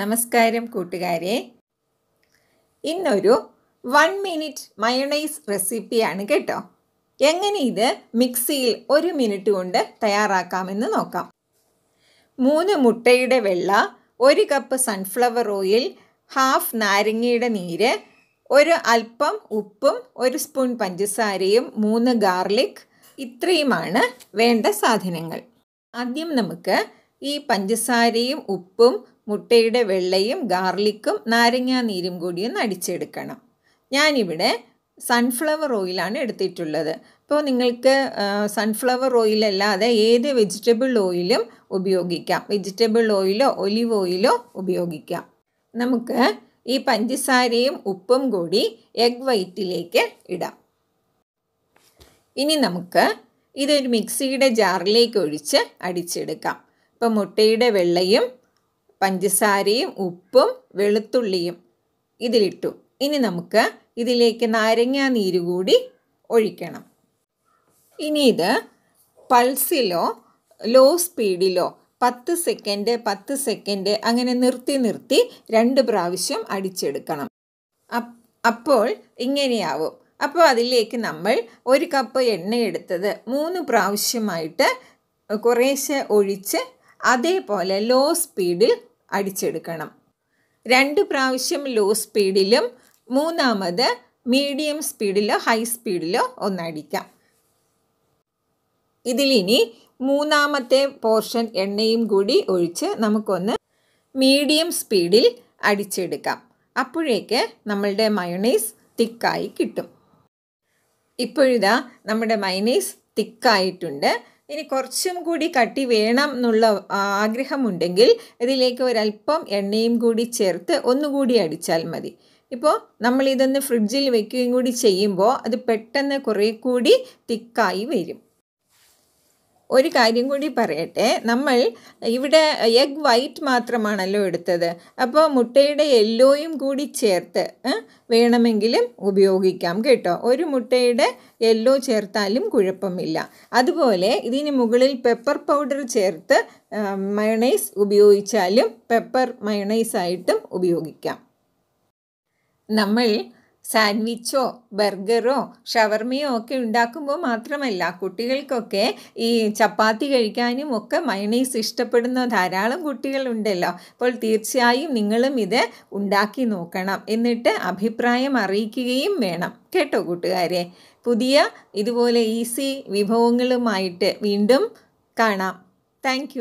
നമസ്കാരം കൂട്ടുകാരെ ഇന്നൊരു വൺ മിനിറ്റ് മയണൈസ് റെസിപ്പിയാണ് കേട്ടോ എങ്ങനെ ഇത് മിക്സിയിൽ ഒരു മിനിറ്റ് കൊണ്ട് തയ്യാറാക്കാമെന്ന് നോക്കാം മൂന്ന് മുട്ടയുടെ വെള്ള ഒരു കപ്പ് സൺഫ്ലവർ ഓയിൽ ഹാഫ് നാരങ്ങയുടെ നീര് ഒരു അല്പം ഉപ്പും ഒരു സ്പൂൺ പഞ്ചസാരയും മൂന്ന് ഗാർലിക് ഇത്രയുമാണ് വേണ്ട സാധനങ്ങൾ ആദ്യം നമുക്ക് ഈ പഞ്ചസാരയും ഉപ്പും മുട്ടയുടെ വെള്ളയും ഗാർലിക്കും നാരങ്ങാ നീരും കൂടി ഒന്ന് അടിച്ചെടുക്കണം ഞാനിവിടെ സൺഫ്ലവർ ഓയിലാണ് എടുത്തിട്ടുള്ളത് അപ്പോൾ നിങ്ങൾക്ക് സൺഫ്ലവർ ഓയിലല്ലാതെ ഏത് വെജിറ്റബിൾ ഓയിലും ഉപയോഗിക്കാം വെജിറ്റബിൾ ഓയിലോ ഒലിവ് ഓയിലോ ഉപയോഗിക്കാം നമുക്ക് ഈ പഞ്ചസാരയും ഉപ്പും കൂടി എഗ് വൈറ്റിലേക്ക് ഇടാം ഇനി നമുക്ക് ഇതൊരു മിക്സിയുടെ ജാറിലേക്ക് ഒഴിച്ച് അടിച്ചെടുക്കാം ഇപ്പം മുട്ടയുടെ വെള്ളയും പഞ്ചസാരയും ഉപ്പും വെളുത്തുള്ളിയും ഇതിലിട്ടു ഇനി നമുക്ക് ഇതിലേക്ക് നാരങ്ങാ നീര് കൂടി ഒഴിക്കണം ഇനി ഇത് പൾസിലോ ലോ സ്പീഡിലോ പത്ത് സെക്കൻഡ് പത്ത് സെക്കൻഡ് അങ്ങനെ നിർത്തി നിർത്തി രണ്ട് പ്രാവശ്യം അടിച്ചെടുക്കണം അപ്പോൾ ഇങ്ങനെയാവും അപ്പോൾ അതിലേക്ക് നമ്മൾ ഒരു കപ്പ് എണ്ണ എടുത്തത് മൂന്ന് പ്രാവശ്യമായിട്ട് കുറേശ്ശെ ഒഴിച്ച് അതേപോലെ ലോ സ്പീഡിൽ അടിച്ചെടുക്കണം രണ്ട് പ്രാവശ്യം ലോ സ്പീഡിലും മൂന്നാമത് മീഡിയം സ്പീഡിലോ ഹൈ സ്പീഡിലോ ഒന്നടിക്കാം ഇതിലിനി മൂന്നാമത്തെ പോർഷൻ എണ്ണയും കൂടി ഒഴിച്ച് നമുക്കൊന്ന് മീഡിയം സ്പീഡിൽ അടിച്ചെടുക്കാം അപ്പോഴേക്ക് നമ്മളുടെ മയണൈസ് തിക്കായി കിട്ടും ഇപ്പോഴിതാ നമ്മുടെ മയണൈസ് തിക്കായിട്ടുണ്ട് ഇനി കുറച്ചും കൂടി കട്ടി വേണം എന്നുള്ള ആഗ്രഹമുണ്ടെങ്കിൽ ഇതിലേക്ക് ഒരല്പം എണ്ണയും കൂടി ചേർത്ത് ഒന്നുകൂടി അടിച്ചാൽ മതി ഇപ്പോൾ നമ്മൾ ഇതൊന്ന് ഫ്രിഡ്ജിൽ വെക്കുകയും കൂടി ചെയ്യുമ്പോൾ അത് പെട്ടെന്ന് കുറേ കൂടി തിക്കായി വരും ഒരു കാര്യം കൂടി പറയട്ടെ നമ്മൾ ഇവിടെ എഗ് വൈറ്റ് മാത്രമാണല്ലോ എടുത്തത് അപ്പോൾ മുട്ടയുടെ യെല്ലോയും കൂടി ചേർത്ത് വേണമെങ്കിലും ഉപയോഗിക്കാം കേട്ടോ ഒരു മുട്ടയുടെ യെല്ലോ ചേർത്താലും കുഴപ്പമില്ല അതുപോലെ ഇതിന് മുകളിൽ പെപ്പർ പൗഡർ ചേർത്ത് മയണൈസ് ഉപയോഗിച്ചാലും പെപ്പർ മയണൈസായിട്ടും ഉപയോഗിക്കാം നമ്മൾ സാൻഡ്വിച്ചോ ബർഗറോ ഷവർമയോ ഒക്കെ ഉണ്ടാക്കുമ്പോൾ മാത്രമല്ല കുട്ടികൾക്കൊക്കെ ഈ ചപ്പാത്തി കഴിക്കാനും ഒക്കെ മയണീസ് ഇഷ്ടപ്പെടുന്ന ധാരാളം കുട്ടികളുണ്ടല്ലോ അപ്പോൾ തീർച്ചയായും നിങ്ങളും ഇത് ഉണ്ടാക്കി നോക്കണം എന്നിട്ട് അഭിപ്രായം അറിയിക്കുകയും വേണം കേട്ടോ കൂട്ടുകാരെ പുതിയ ഇതുപോലെ ഈസി വിഭവങ്ങളുമായിട്ട് വീണ്ടും കാണാം താങ്ക്